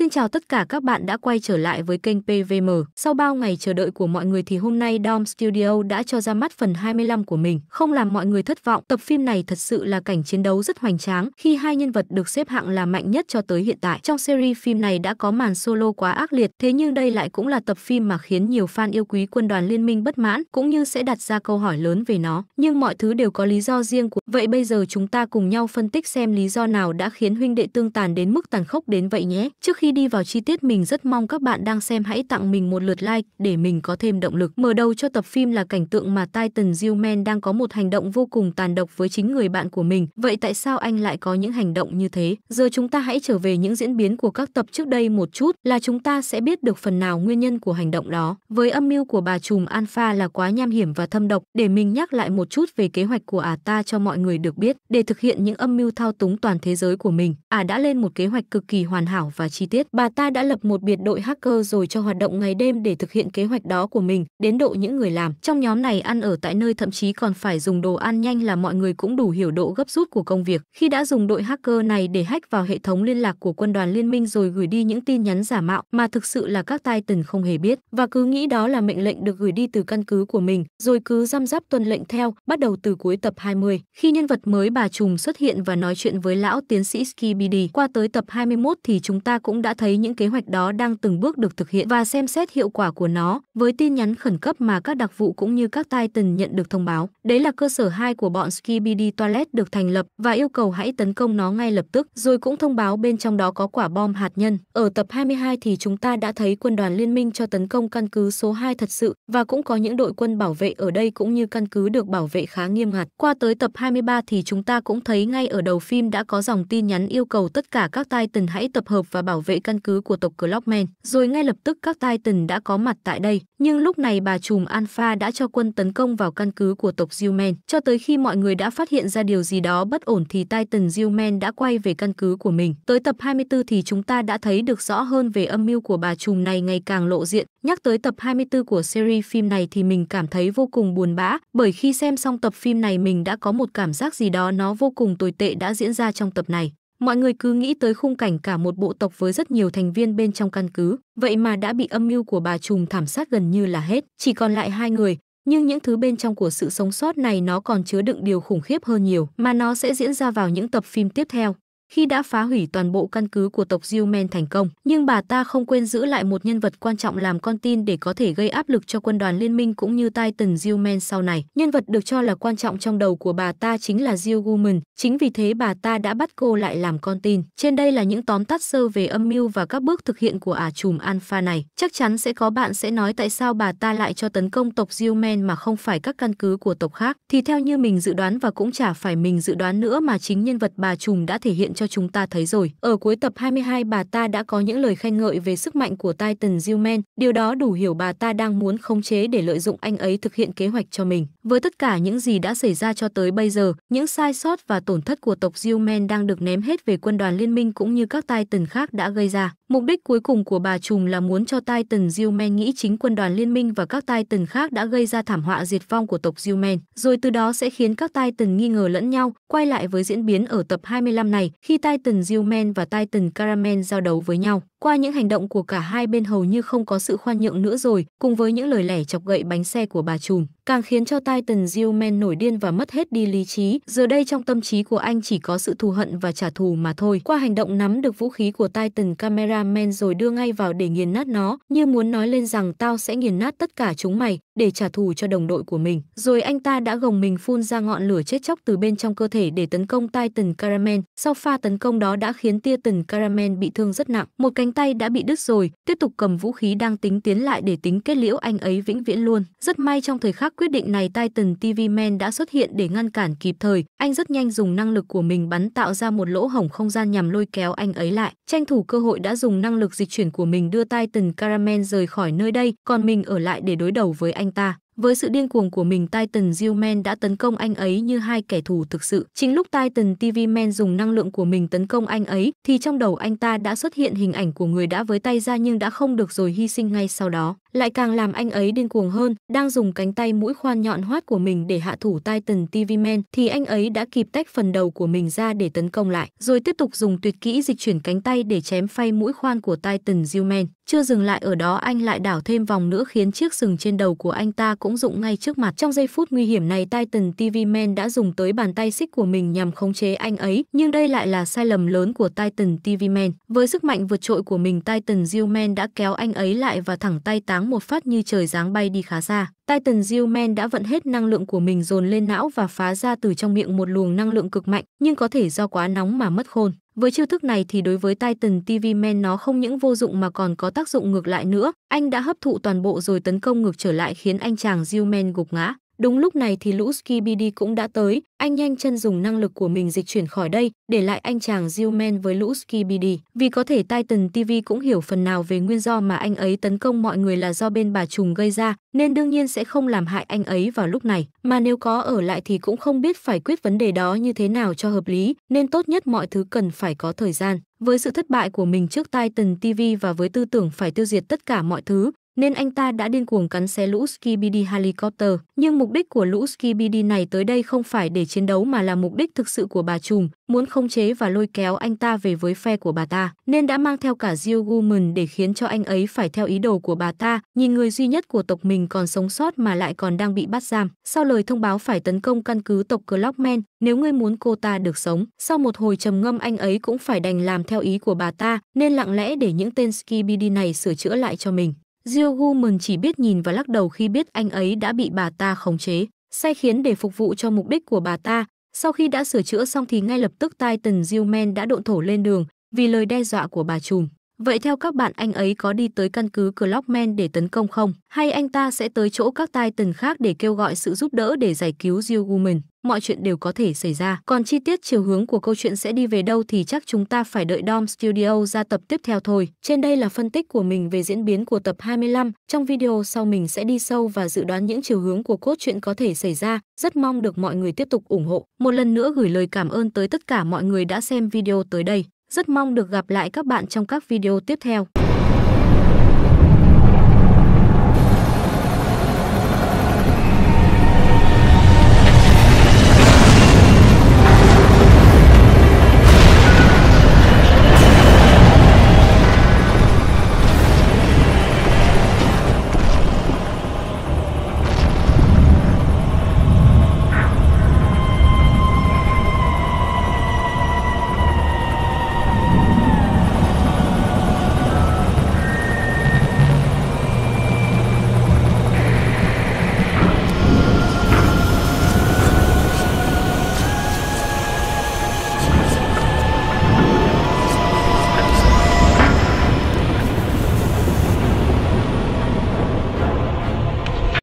Xin chào tất cả các bạn đã quay trở lại với kênh PVM. Sau bao ngày chờ đợi của mọi người thì hôm nay Dom Studio đã cho ra mắt phần 25 của mình. Không làm mọi người thất vọng, tập phim này thật sự là cảnh chiến đấu rất hoành tráng khi hai nhân vật được xếp hạng là mạnh nhất cho tới hiện tại. Trong series phim này đã có màn solo quá ác liệt, thế nhưng đây lại cũng là tập phim mà khiến nhiều fan yêu quý quân đoàn liên minh bất mãn cũng như sẽ đặt ra câu hỏi lớn về nó. Nhưng mọi thứ đều có lý do riêng của. Vậy bây giờ chúng ta cùng nhau phân tích xem lý do nào đã khiến huynh đệ tương tàn đến mức tàn khốc đến vậy nhé. Trước khi đi vào chi tiết mình rất mong các bạn đang xem hãy tặng mình một lượt like để mình có thêm động lực. Mở đầu cho tập phim là cảnh tượng mà Titan Gilman đang có một hành động vô cùng tàn độc với chính người bạn của mình. Vậy tại sao anh lại có những hành động như thế? Giờ chúng ta hãy trở về những diễn biến của các tập trước đây một chút là chúng ta sẽ biết được phần nào nguyên nhân của hành động đó. Với âm mưu của bà trùm Alpha là quá nham hiểm và thâm độc, để mình nhắc lại một chút về kế hoạch của ả ta cho mọi người được biết. Để thực hiện những âm mưu thao túng toàn thế giới của mình, ả đã lên một kế hoạch cực kỳ hoàn hảo và chi tiết biết bà ta đã lập một biệt đội hacker rồi cho hoạt động ngày đêm để thực hiện kế hoạch đó của mình, đến độ những người làm trong nhóm này ăn ở tại nơi thậm chí còn phải dùng đồ ăn nhanh là mọi người cũng đủ hiểu độ gấp rút của công việc. Khi đã dùng đội hacker này để hack vào hệ thống liên lạc của quân đoàn liên minh rồi gửi đi những tin nhắn giả mạo mà thực sự là các Titan không hề biết và cứ nghĩ đó là mệnh lệnh được gửi đi từ căn cứ của mình, rồi cứ răm rắp tuân lệnh theo, bắt đầu từ cuối tập 20. Khi nhân vật mới bà trùm xuất hiện và nói chuyện với lão tiến sĩ Skibidi qua tới tập 21 thì chúng ta cũng cũng đã thấy những kế hoạch đó đang từng bước được thực hiện và xem xét hiệu quả của nó với tin nhắn khẩn cấp mà các đặc vụ cũng như các Titan nhận được thông báo. Đấy là cơ sở hai của bọn Skibidi Toilet được thành lập và yêu cầu hãy tấn công nó ngay lập tức, rồi cũng thông báo bên trong đó có quả bom hạt nhân. Ở tập 22 thì chúng ta đã thấy quân đoàn liên minh cho tấn công căn cứ số 2 thật sự và cũng có những đội quân bảo vệ ở đây cũng như căn cứ được bảo vệ khá nghiêm ngặt. Qua tới tập 23 thì chúng ta cũng thấy ngay ở đầu phim đã có dòng tin nhắn yêu cầu tất cả các Titan hãy tập hợp và bảo vệ vệ căn cứ của tộc Clockman, rồi ngay lập tức các Titan đã có mặt tại đây. Nhưng lúc này bà trùm Alpha đã cho quân tấn công vào căn cứ của tộc Zilman. Cho tới khi mọi người đã phát hiện ra điều gì đó bất ổn thì Titan Zilman đã quay về căn cứ của mình. Tới tập 24 thì chúng ta đã thấy được rõ hơn về âm mưu của bà trùm này ngày càng lộ diện. Nhắc tới tập 24 của series phim này thì mình cảm thấy vô cùng buồn bã, bởi khi xem xong tập phim này mình đã có một cảm giác gì đó nó vô cùng tồi tệ đã diễn ra trong tập này. Mọi người cứ nghĩ tới khung cảnh cả một bộ tộc với rất nhiều thành viên bên trong căn cứ, vậy mà đã bị âm mưu của bà trùm thảm sát gần như là hết, chỉ còn lại hai người, nhưng những thứ bên trong của sự sống sót này nó còn chứa đựng điều khủng khiếp hơn nhiều mà nó sẽ diễn ra vào những tập phim tiếp theo khi đã phá hủy toàn bộ căn cứ của tộc Diumen thành công. Nhưng bà ta không quên giữ lại một nhân vật quan trọng làm con tin để có thể gây áp lực cho quân đoàn liên minh cũng như Titan Diumen sau này. Nhân vật được cho là quan trọng trong đầu của bà ta chính là Diugumen, chính vì thế bà ta đã bắt cô lại làm con tin. Trên đây là những tóm tắt sơ về âm mưu và các bước thực hiện của ả chùm Alpha này. Chắc chắn sẽ có bạn sẽ nói tại sao bà ta lại cho tấn công tộc Diumen mà không phải các căn cứ của tộc khác. Thì theo như mình dự đoán và cũng chả phải mình dự đoán nữa mà chính nhân vật bà chùm đã thể hiện cho chúng ta thấy rồi. Ở cuối tập 22 bà ta đã có những lời khen ngợi về sức mạnh của Titan Zillman, điều đó đủ hiểu bà ta đang muốn khống chế để lợi dụng anh ấy thực hiện kế hoạch cho mình. Với tất cả những gì đã xảy ra cho tới bây giờ, những sai sót và tổn thất của tộc Zillman đang được ném hết về quân đoàn liên minh cũng như các Titan khác đã gây ra. Mục đích cuối cùng của bà Trùm là muốn cho Titan Gilman nghĩ chính quân đoàn liên minh và các Titan khác đã gây ra thảm họa diệt vong của tộc Gilman, rồi từ đó sẽ khiến các Titan nghi ngờ lẫn nhau, quay lại với diễn biến ở tập 25 này khi Titan Gilman và Titan Caraman giao đấu với nhau. Qua những hành động của cả hai bên hầu như không có sự khoan nhượng nữa rồi, cùng với những lời lẻ chọc gậy bánh xe của bà Trùm, càng khiến cho Titan Gilman nổi điên và mất hết đi lý trí. Giờ đây trong tâm trí của anh chỉ có sự thù hận và trả thù mà thôi. Qua hành động nắm được vũ khí của Titan Cameraman rồi đưa ngay vào để nghiền nát nó, như muốn nói lên rằng tao sẽ nghiền nát tất cả chúng mày để trả thù cho đồng đội của mình. Rồi anh ta đã gồng mình phun ra ngọn lửa chết chóc từ bên trong cơ thể để tấn công Titan Caramel. Sau pha tấn công đó đã khiến Titan Caramel bị thương rất nặng, một cánh tay đã bị đứt rồi, tiếp tục cầm vũ khí đang tính tiến lại để tính kết liễu anh ấy vĩnh viễn luôn. Rất may trong thời khắc Quyết định này Titan TV Man đã xuất hiện để ngăn cản kịp thời. Anh rất nhanh dùng năng lực của mình bắn tạo ra một lỗ hổng không gian nhằm lôi kéo anh ấy lại. Tranh thủ cơ hội đã dùng năng lực dịch chuyển của mình đưa Titan Caramel rời khỏi nơi đây, còn mình ở lại để đối đầu với anh ta. Với sự điên cuồng của mình Titan Human đã tấn công anh ấy như hai kẻ thù thực sự. Chính lúc Titan TV Man dùng năng lượng của mình tấn công anh ấy thì trong đầu anh ta đã xuất hiện hình ảnh của người đã với tay ra nhưng đã không được rồi hy sinh ngay sau đó. Lại càng làm anh ấy điên cuồng hơn, đang dùng cánh tay mũi khoan nhọn hoát của mình để hạ thủ Titan TV Man thì anh ấy đã kịp tách phần đầu của mình ra để tấn công lại, rồi tiếp tục dùng tuyệt kỹ dịch chuyển cánh tay để chém phay mũi khoan của Titan Human. Chưa dừng lại ở đó anh lại đảo thêm vòng nữa khiến chiếc sừng trên đầu của anh ta cũng rụng ngay trước mặt. Trong giây phút nguy hiểm này Titan TV Man đã dùng tới bàn tay xích của mình nhằm khống chế anh ấy, nhưng đây lại là sai lầm lớn của Titan TV Man. Với sức mạnh vượt trội của mình Titan Zillman đã kéo anh ấy lại và thẳng tay táng một phát như trời giáng bay đi khá xa. Titan Gilman đã vận hết năng lượng của mình dồn lên não và phá ra từ trong miệng một luồng năng lượng cực mạnh, nhưng có thể do quá nóng mà mất khôn. Với chiêu thức này thì đối với Titan TV Man nó không những vô dụng mà còn có tác dụng ngược lại nữa. Anh đã hấp thụ toàn bộ rồi tấn công ngược trở lại khiến anh chàng Gilman gục ngã. Đúng lúc này thì lũ Skibidi cũng đã tới, anh nhanh chân dùng năng lực của mình dịch chuyển khỏi đây, để lại anh chàng Zillman với lũ Skibidi. Vì có thể Titan TV cũng hiểu phần nào về nguyên do mà anh ấy tấn công mọi người là do bên bà trùng gây ra, nên đương nhiên sẽ không làm hại anh ấy vào lúc này. Mà nếu có ở lại thì cũng không biết phải quyết vấn đề đó như thế nào cho hợp lý, nên tốt nhất mọi thứ cần phải có thời gian. Với sự thất bại của mình trước Titan TV và với tư tưởng phải tiêu diệt tất cả mọi thứ, nên anh ta đã điên cuồng cắn xe lũ Skibidi Helicopter. Nhưng mục đích của lũ Skibidi này tới đây không phải để chiến đấu mà là mục đích thực sự của bà trùm, muốn khống chế và lôi kéo anh ta về với phe của bà ta, nên đã mang theo cả Jill Guman để khiến cho anh ấy phải theo ý đồ của bà ta, nhìn người duy nhất của tộc mình còn sống sót mà lại còn đang bị bắt giam. Sau lời thông báo phải tấn công căn cứ tộc Clockman, nếu ngươi muốn cô ta được sống, sau một hồi trầm ngâm anh ấy cũng phải đành làm theo ý của bà ta, nên lặng lẽ để những tên Skibidi này sửa chữa lại cho mình. Gilgumon chỉ biết nhìn và lắc đầu khi biết anh ấy đã bị bà ta khống chế, sai khiến để phục vụ cho mục đích của bà ta. Sau khi đã sửa chữa xong thì ngay lập tức Titan Gilman đã độn thổ lên đường vì lời đe dọa của bà trùm. Vậy theo các bạn anh ấy có đi tới căn cứ Clockman để tấn công không? Hay anh ta sẽ tới chỗ các tai tần khác để kêu gọi sự giúp đỡ để giải cứu Jill Guman? Mọi chuyện đều có thể xảy ra. Còn chi tiết chiều hướng của câu chuyện sẽ đi về đâu thì chắc chúng ta phải đợi Dom Studio ra tập tiếp theo thôi. Trên đây là phân tích của mình về diễn biến của tập 25. Trong video sau mình sẽ đi sâu và dự đoán những chiều hướng của cốt truyện có thể xảy ra. Rất mong được mọi người tiếp tục ủng hộ. Một lần nữa gửi lời cảm ơn tới tất cả mọi người đã xem video tới đây. Rất mong được gặp lại các bạn trong các video tiếp theo.